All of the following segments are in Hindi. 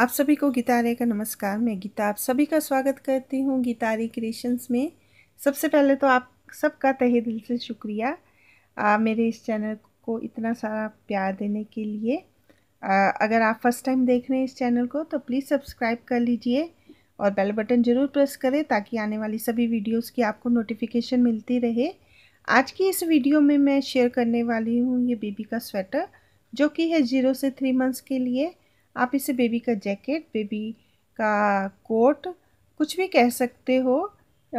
आप सभी को गीता आर्य का नमस्कार मैं गीता आप सभी का स्वागत करती हूँ गीता आर्य क्रिएशंस में सबसे पहले तो आप सबका तहे दिल से शुक्रिया आ, मेरे इस चैनल को इतना सारा प्यार देने के लिए आ, अगर आप फर्स्ट टाइम देख रहे हैं इस चैनल को तो प्लीज़ सब्सक्राइब कर लीजिए और बेल बटन ज़रूर प्रेस करें ताकि आने वाली सभी वीडियोज़ की आपको नोटिफिकेशन मिलती रहे आज की इस वीडियो में मैं शेयर करने वाली हूँ ये बेबी का स्वेटर जो कि है ज़ीरो से थ्री मंथ्स के लिए आप इसे बेबी का जैकेट बेबी का कोट कुछ भी कह सकते हो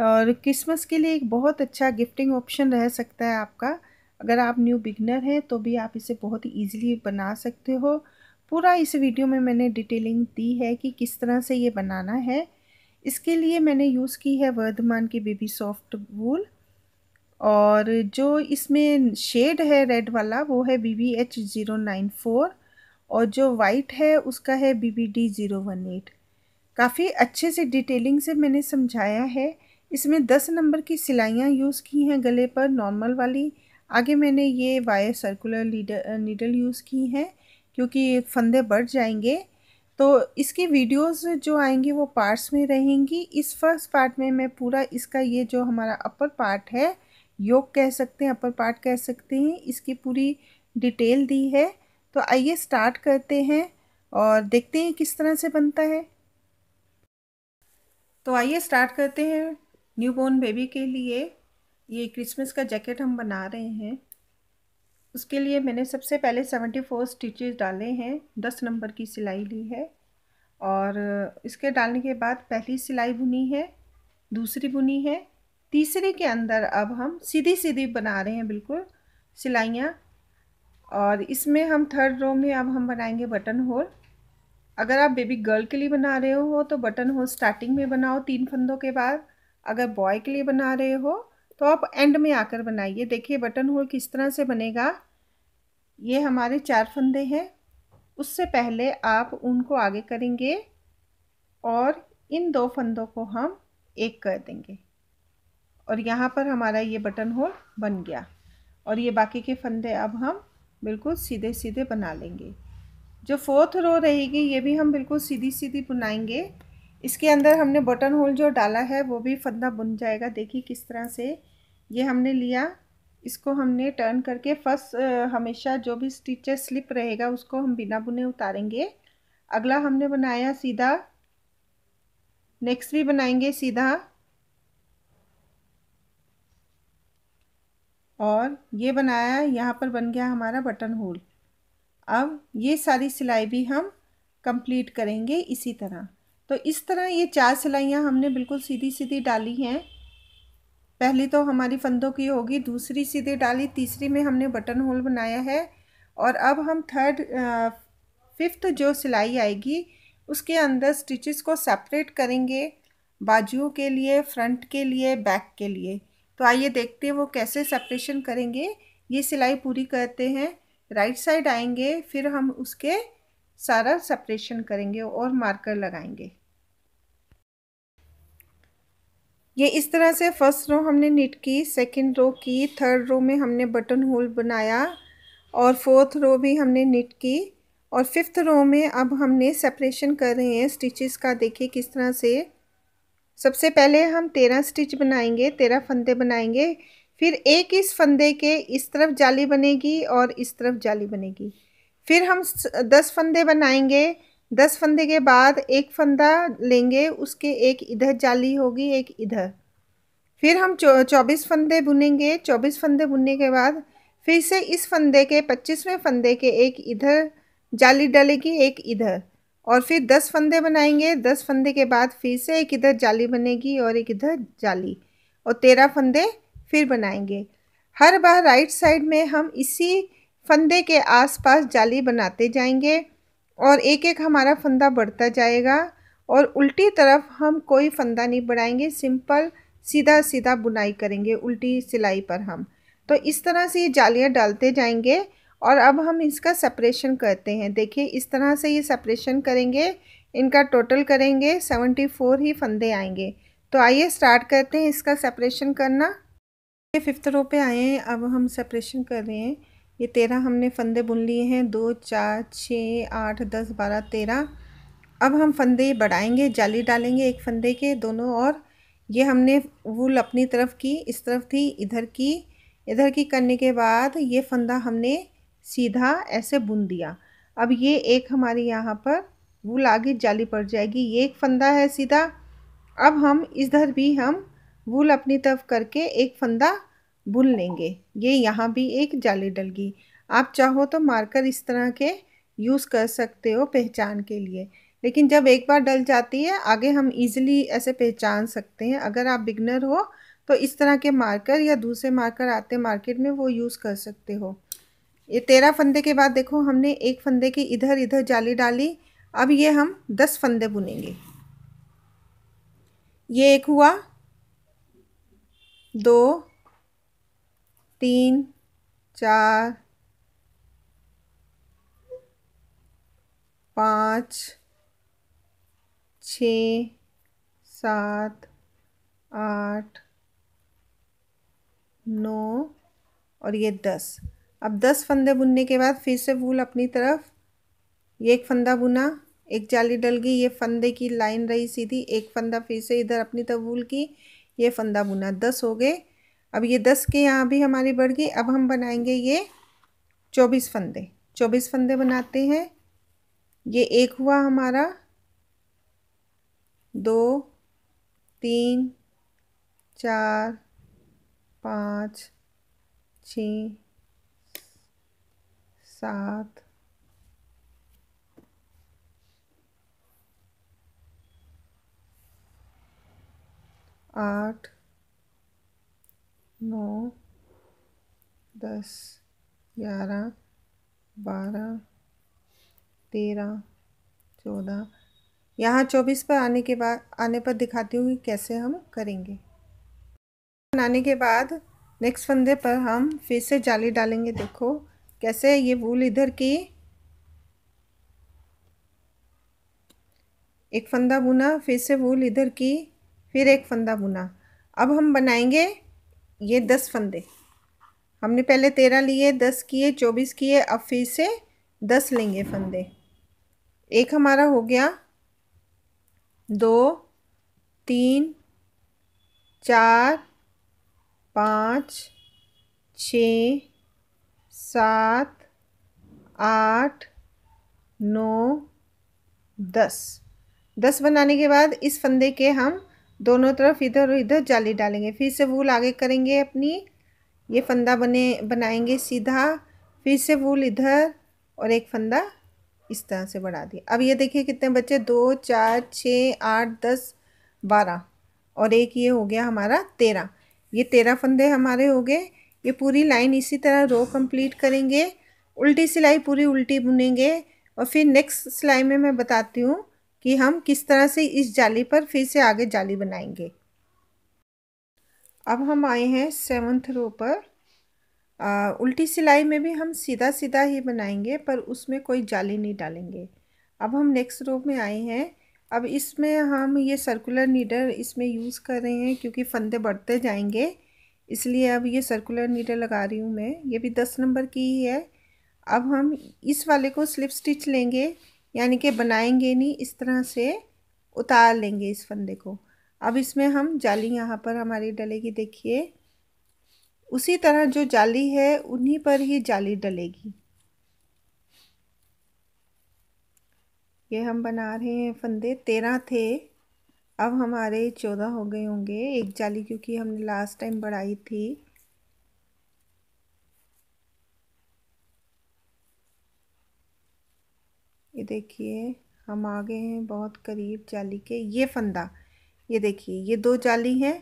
और क्रिसमस के लिए एक बहुत अच्छा गिफ्टिंग ऑप्शन रह सकता है आपका अगर आप न्यू बिगनर हैं तो भी आप इसे बहुत ही ईजिली बना सकते हो पूरा इस वीडियो में मैंने डिटेलिंग दी है कि किस तरह से ये बनाना है इसके लिए मैंने यूज़ की है वर्धमान की बेबी सॉफ्ट वूल और जो इसमें शेड है रेड वाला वो है B B H zero nine four और जो वाइट है उसका है B B D zero one eight काफ़ी अच्छे से डिटेलिंग से मैंने समझाया है इसमें दस नंबर की सिलाइयाँ यूज़ की हैं गले पर नॉर्मल वाली आगे मैंने ये wire circular leader needle use की हैं क्योंकि फंदे बढ़ जाएंगे तो इसकी वीडियोस जो आएंगी वो पार्ट्स में रहेंगी इस फर्स्ट पार्ट में मैं पूरा इसका ये जो हमारा अपर पार्ट है योग कह सकते हैं अपर पार्ट कह सकते हैं इसकी पूरी डिटेल दी है तो आइए स्टार्ट करते हैं और देखते हैं किस तरह से बनता है तो आइए स्टार्ट करते हैं न्यू बॉर्न बेबी के लिए ये क्रिसमस का जैकेट हम बना रहे हैं उसके लिए मैंने सबसे पहले सेवेंटी फोर स्टिचेज डाले हैं दस नंबर की सिलाई ली है और इसके डालने के बाद पहली सिलाई बुनी है दूसरी बुनी है तीसरे के अंदर अब हम सीधी सीधी बना रहे हैं बिल्कुल सिलाइयाँ और इसमें हम थर्ड रो में अब हम बनाएंगे बटन होल अगर आप बेबी गर्ल के लिए बना रहे हो तो बटन होल स्टार्टिंग में बनाओ तीन फंदों के बाद अगर बॉय के लिए बना रहे हो तो आप एंड में आकर बनाइए देखिए बटन होल किस तरह से बनेगा ये हमारे चार फंदे हैं उससे पहले आप उनको आगे करेंगे और इन दो फंदों को हम एक कर देंगे और यहाँ पर हमारा ये बटन होल बन गया और ये बाकी के फंदे अब हम बिल्कुल सीधे सीधे बना लेंगे जो फोर्थ रो रहेगी ये भी हम बिल्कुल सीधी सीधी बुनाएंगे इसके अंदर हमने बटन होल जो डाला है वो भी फंदा बुन जाएगा देखिए किस तरह से ये हमने लिया इसको हमने टर्न करके फर्स्ट हमेशा जो भी स्टिचे स्लिप रहेगा उसको हम बिना बुने उतारेंगे अगला हमने बनाया सीधा नेक्स्ट भी बनाएंगे सीधा और ये बनाया यहाँ पर बन गया हमारा बटन होल अब ये सारी सिलाई भी हम कंप्लीट करेंगे इसी तरह तो इस तरह ये चार सिलाइयाँ हमने बिल्कुल सीधी सीधी डाली हैं पहली तो हमारी फंदों की होगी दूसरी सीधी डाली तीसरी में हमने बटन होल बनाया है और अब हम थर्ड फिफ्थ जो सिलाई आएगी उसके अंदर स्टिचेस को सेपरेट करेंगे बाजुओं के लिए फ्रंट के लिए बैक के लिए तो आइए देखते हैं वो कैसे सेपरेशन करेंगे ये सिलाई पूरी करते हैं राइट साइड आएंगे फिर हम उसके सारा सेपरेशन करेंगे और मार्कर लगाएंगे ये इस तरह से फर्स्ट रो हमने निट की सेकंड रो की थर्ड रो में हमने बटन होल बनाया और फोर्थ रो भी हमने निट की और फिफ्थ रो में अब हमने सेपरेशन कर रहे हैं स्टिचेस का देखिए किस तरह से सबसे पहले हम तेरह स्टिच बनाएंगे तेरह फंदे बनाएंगे फिर एक इस फंदे के इस तरफ जाली बनेगी और इस तरफ जाली बनेगी फिर हम दस फंदे बनाएंगे दस फंदे के बाद एक फंदा लेंगे उसके एक इधर जाली होगी एक इधर फिर हम चौबीस फंदे बुनेंगे चौबीस फंदे बुनने के बाद फिर से इस फंदे के पच्चीसवें फंदे के एक इधर जाली डलेगी एक इधर और फिर दस फंदे बनाएंगे दस फंदे के बाद फिर से एक इधर जाली बनेगी और एक इधर जाली और तेरह फंदे फिर बनाएंगे हर बार राइट साइड में हम इसी फंदे के आसपास जाली बनाते जाएंगे और एक एक हमारा फंदा बढ़ता जाएगा और उल्टी तरफ हम कोई फंदा नहीं बढ़ाएंगे सिंपल सीधा सीधा बुनाई करेंगे उल्टी सिलाई पर हम तो इस तरह से ये जालियाँ डालते जाएंगे और अब हम इसका सेपरेशन करते हैं देखिए इस तरह से ये सेपरेशन करेंगे इनका टोटल करेंगे सेवेंटी फोर ही फंदे आएंगे तो आइए स्टार्ट करते हैं इसका सेपरेशन करना ये फिफ्थ रो पे आए हैं अब हम सेपरेशन कर रहे हैं ये तेरह हमने फंदे बुन लिए हैं दो चार छः आठ दस बारह तेरह अब हम फंदे बढ़ाएंगे जाली डालेंगे एक फंदे के दोनों और ये हमने वूल अपनी तरफ की इस तरफ थी इधर की इधर की करने के बाद ये फंदा हमने सीधा ऐसे बुन दिया अब ये एक हमारी यहाँ पर वूल आगे जाली पड़ जाएगी ये एक फंदा है सीधा अब हम इधर भी हम वूल अपनी तरफ करके एक फंदा बुन लेंगे ये यहाँ भी एक जाली डल गई आप चाहो तो मार्कर इस तरह के यूज़ कर सकते हो पहचान के लिए लेकिन जब एक बार डल जाती है आगे हम इजीली ऐसे पहचान सकते हैं अगर आप बिगनर हो तो इस तरह के मार्कर या दूसरे मार्कर आते मार्केट में वो यूज़ कर सकते हो ये तेरह फंदे के बाद देखो हमने एक फंदे की इधर इधर जाली डाली अब ये हम दस फंदे बुनेंगे ये एक हुआ दो तीन चार पाँच छ सात आठ नौ और ये दस अब दस फंदे बुनने के बाद फिर से वूल अपनी तरफ ये एक फंदा बुना एक जाली डल गई ये फंदे की लाइन रही सीधी एक फंदा फिर से इधर अपनी तरफ वूल की ये फंदा बुना दस हो गए अब ये दस के यहाँ भी हमारी बढ़ गई अब हम बनाएंगे ये चौबीस फंदे चौबीस फंदे बनाते हैं ये एक हुआ हमारा दो तीन चार पाँच छ सात आठ नौ दस ग्यारह बारह तेरह चौदह यहाँ चौबीस पर आने के बाद आने पर दिखाती हूँ कि कैसे हम करेंगे बनाने के बाद नेक्स्ट फंदे पर हम फिर से जाली डालेंगे देखो कैसे ये वूल इधर की एक फंदा बुना फिर से वूल इधर की फिर एक फंदा बुना अब हम बनाएंगे ये दस फंदे हमने पहले तेरह लिए दस किए चौबीस किए अब फिर से दस लेंगे फंदे एक हमारा हो गया दो तीन चार पाँच छ सात आठ नौ दस दस बनाने के बाद इस फंदे के हम दोनों तरफ इधर और इधर जाली डालेंगे फिर से वूल आगे करेंगे अपनी ये फंदा बने बनाएंगे सीधा फिर से वूल इधर और एक फंदा इस तरह से बढ़ा दिया अब ये देखिए कितने बच्चे दो चार छः आठ दस बारह और एक ये हो गया हमारा तेरह ये तेरह फंदे हमारे हो गए ये पूरी लाइन इसी तरह रो कंप्लीट करेंगे उल्टी सिलाई पूरी उल्टी बुनेंगे और फिर नेक्स्ट सिलाई में मैं बताती हूँ कि हम किस तरह से इस जाली पर फिर से आगे जाली बनाएंगे अब हम आए हैं सेवन्थ रो पर आ, उल्टी सिलाई में भी हम सीधा सीधा ही बनाएंगे पर उसमें कोई जाली नहीं डालेंगे अब हम नेक्स्ट रो में आए हैं अब इसमें हम ये सर्कुलर नीडर इसमें यूज़ कर रहे हैं क्योंकि फंदे बढ़ते जाएंगे इसलिए अब ये सर्कुलर नीडल लगा रही हूँ मैं ये भी दस नंबर की ही है अब हम इस वाले को स्लिप स्टिच लेंगे यानी कि बनाएंगे नहीं इस तरह से उतार लेंगे इस फंदे को अब इसमें हम जाली यहाँ पर हमारी डलेगी देखिए उसी तरह जो जाली है उन्हीं पर ही जाली डलेगी ये हम बना रहे हैं फंदे तेरह थे अब हमारे चौदह हो गए होंगे एक जाली क्योंकि हमने लास्ट टाइम बढ़ाई थी ये देखिए हम आ गए हैं बहुत करीब जाली के ये फंदा ये देखिए ये दो जाली हैं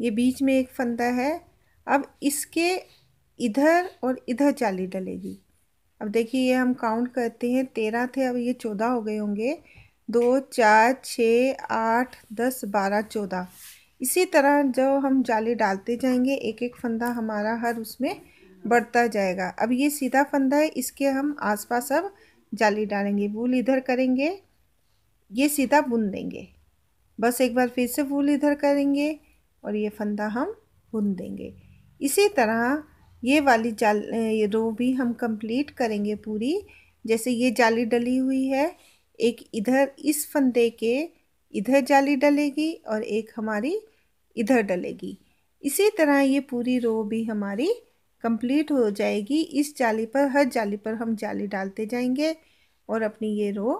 ये बीच में एक फंदा है अब इसके इधर और इधर जाली डलेगी अब देखिए ये हम काउंट करते हैं तेरह थे अब ये चौदह हो गए होंगे दो चार छः आठ दस बारह चौदह इसी तरह जो हम जाली डालते जाएंगे एक एक फंदा हमारा हर उसमें बढ़ता जाएगा अब ये सीधा फंदा है इसके हम आसपास अब जाली डालेंगे वूल इधर करेंगे ये सीधा बुन देंगे बस एक बार फिर से वूल इधर करेंगे और ये फंदा हम बुन देंगे इसी तरह ये वाली जाल ये रो भी हम कंप्लीट करेंगे पूरी जैसे ये जाली डली हुई है एक इधर इस फंदे के इधर जाली डलेगी और एक हमारी इधर डलेगी इसी तरह ये पूरी रो भी हमारी कंप्लीट हो जाएगी इस जाली पर हर जाली पर हम जाली डालते जाएंगे और अपनी ये रो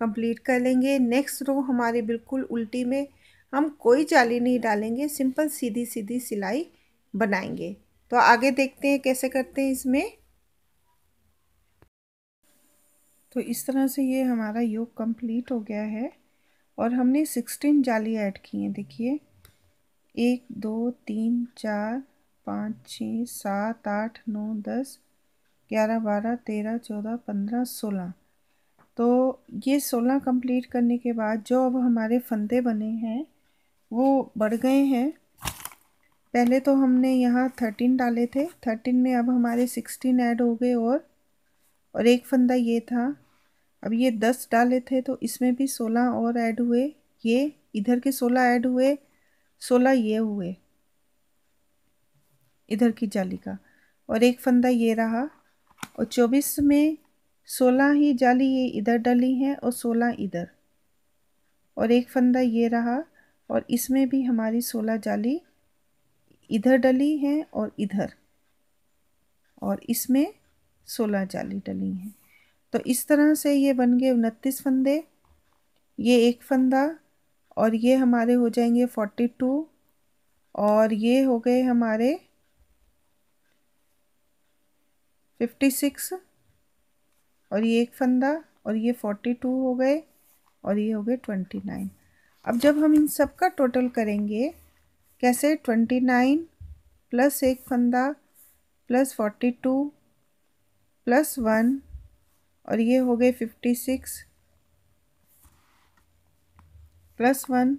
कंप्लीट कर लेंगे नेक्स्ट रो हमारी बिल्कुल उल्टी में हम कोई जाली नहीं डालेंगे सिंपल सीधी सीधी सिलाई बनाएंगे तो आगे देखते हैं कैसे करते हैं इसमें तो इस तरह से ये हमारा योग कंप्लीट हो गया है और हमने सिक्सटीन जाली ऐड की हैं देखिए एक दो तीन चार पाँच छः सात आठ नौ दस ग्यारह बारह तेरह चौदह पंद्रह सोलह तो ये सोलह कंप्लीट करने के बाद जो अब हमारे फंदे बने हैं वो बढ़ गए हैं पहले तो हमने यहाँ थर्टीन डाले थे थर्टीन में अब हमारे सिक्सटीन ऐड हो गए और और एक फंदा ये था अब ये दस डाले थे तो इसमें भी सोलह और ऐड हुए ये इधर के सोलह ऐड हुए सोलह ये हुए इधर की जाली का और एक फंदा ये रहा और चौबीस में सोलह ही जाली ये इधर डली है और सोलह इधर और एक फंदा ये रहा और इसमें भी हमारी सोलह जाली इधर डली है और इधर और इसमें सोलह जाली डली हैं तो इस तरह से ये बन गए उनतीस फंदे ये एक फंदा और ये हमारे हो जाएंगे फोर्टी टू और ये हो गए हमारे फिफ्टी सिक्स और ये एक फंदा और ये फोर्टी टू हो गए और ये हो गए ट्वेंटी नाइन अब जब हम इन सब का टोटल करेंगे कैसे ट्वेंटी नाइन प्लस एक फंदा plus forty two plus one और ये हो गए फिफ्टी सिक्स प्लस वन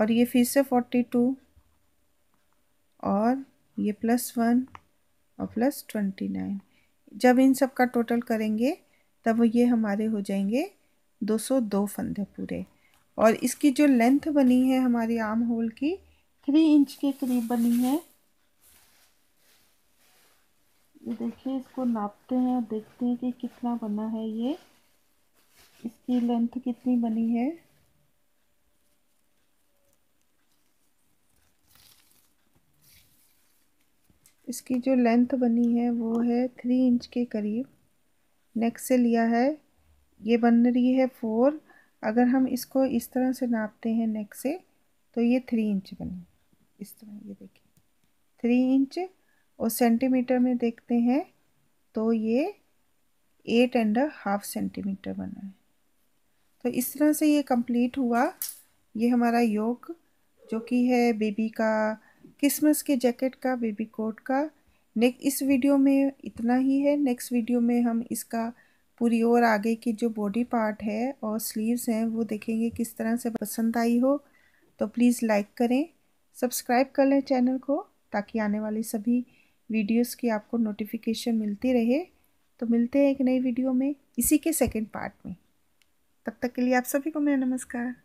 और ये फिर से फोर्टी टू और ये प्लस वन और प्लस ट्वेंटी नाइन जब इन सब का टोटल करेंगे तब ये हमारे हो जाएंगे दो सौ दो फंदे पूरे और इसकी जो लेंथ बनी है हमारी आर्म होल की थ्री इंच के करीब बनी है ये देखिए इसको नापते हैं और देखते हैं कि कितना बना है ये इसकी लेंथ कितनी बनी है इसकी जो लेंथ बनी है वो है थ्री इंच के करीब नेक से लिया है ये बन रही है फोर अगर हम इसको इस तरह से नापते हैं नेक से तो ये थ्री इंच बनी इस तरह ये देखिए थ्री इंच और सेंटीमीटर में देखते हैं तो ये एट एंड हाफ सेंटीमीटर बना है तो इस तरह से ये कंप्लीट हुआ ये हमारा योग जो कि है बेबी का क्रिसमस के जैकेट का बेबी कोट का नेक इस वीडियो में इतना ही है नेक्स्ट वीडियो में हम इसका पूरी और आगे की जो बॉडी पार्ट है और स्लीव्स हैं वो देखेंगे किस तरह से पसंद आई हो तो प्लीज़ लाइक करें सब्सक्राइब कर लें चैनल को ताकि आने वाली सभी वीडियोस की आपको नोटिफिकेशन मिलती रहे तो मिलते हैं एक नई वीडियो में इसी के सेकंड पार्ट में तब तक के लिए आप सभी को मेरा नमस्कार